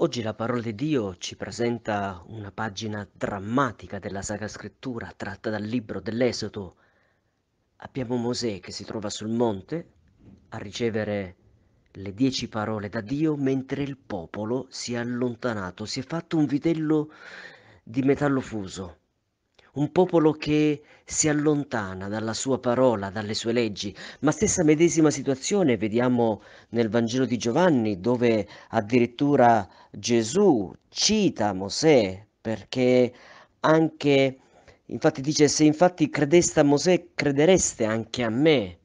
Oggi la parola di Dio ci presenta una pagina drammatica della Sacra Scrittura tratta dal libro dell'Esodo. Abbiamo Mosè che si trova sul monte a ricevere le dieci parole da Dio mentre il popolo si è allontanato, si è fatto un vitello di metallo fuso un popolo che si allontana dalla sua parola, dalle sue leggi. Ma stessa medesima situazione vediamo nel Vangelo di Giovanni, dove addirittura Gesù cita Mosè, perché anche, infatti dice, se infatti credeste a Mosè, credereste anche a me.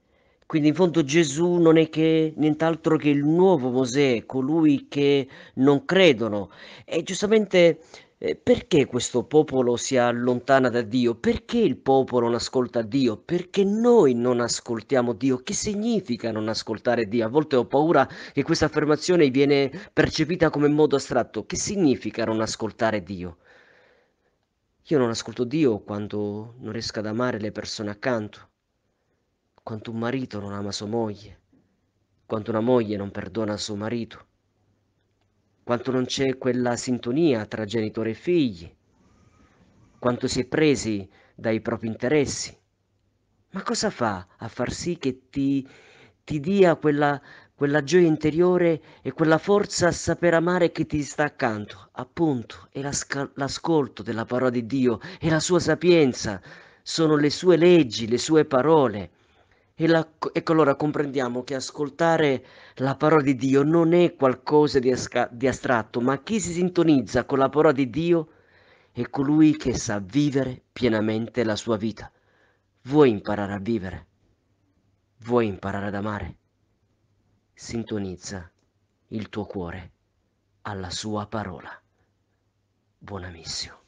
Quindi in fondo Gesù non è che nient'altro che il nuovo Mosè, colui che non credono. E giustamente eh, perché questo popolo si allontana da Dio? Perché il popolo non ascolta Dio? Perché noi non ascoltiamo Dio? Che significa non ascoltare Dio? A volte ho paura che questa affermazione viene percepita come in modo astratto. Che significa non ascoltare Dio? Io non ascolto Dio quando non riesco ad amare le persone accanto, quando un marito non ama sua moglie, quando una moglie non perdona suo marito quanto non c'è quella sintonia tra genitore e figli, quanto si è presi dai propri interessi. Ma cosa fa a far sì che ti, ti dia quella, quella gioia interiore e quella forza a saper amare che ti sta accanto? Appunto, è l'ascolto della parola di Dio, è la sua sapienza, sono le sue leggi, le sue parole e la, ecco allora comprendiamo che ascoltare la parola di Dio non è qualcosa di, asca, di astratto, ma chi si sintonizza con la parola di Dio è colui che sa vivere pienamente la sua vita. Vuoi imparare a vivere? Vuoi imparare ad amare? Sintonizza il tuo cuore alla sua parola. Buona missione.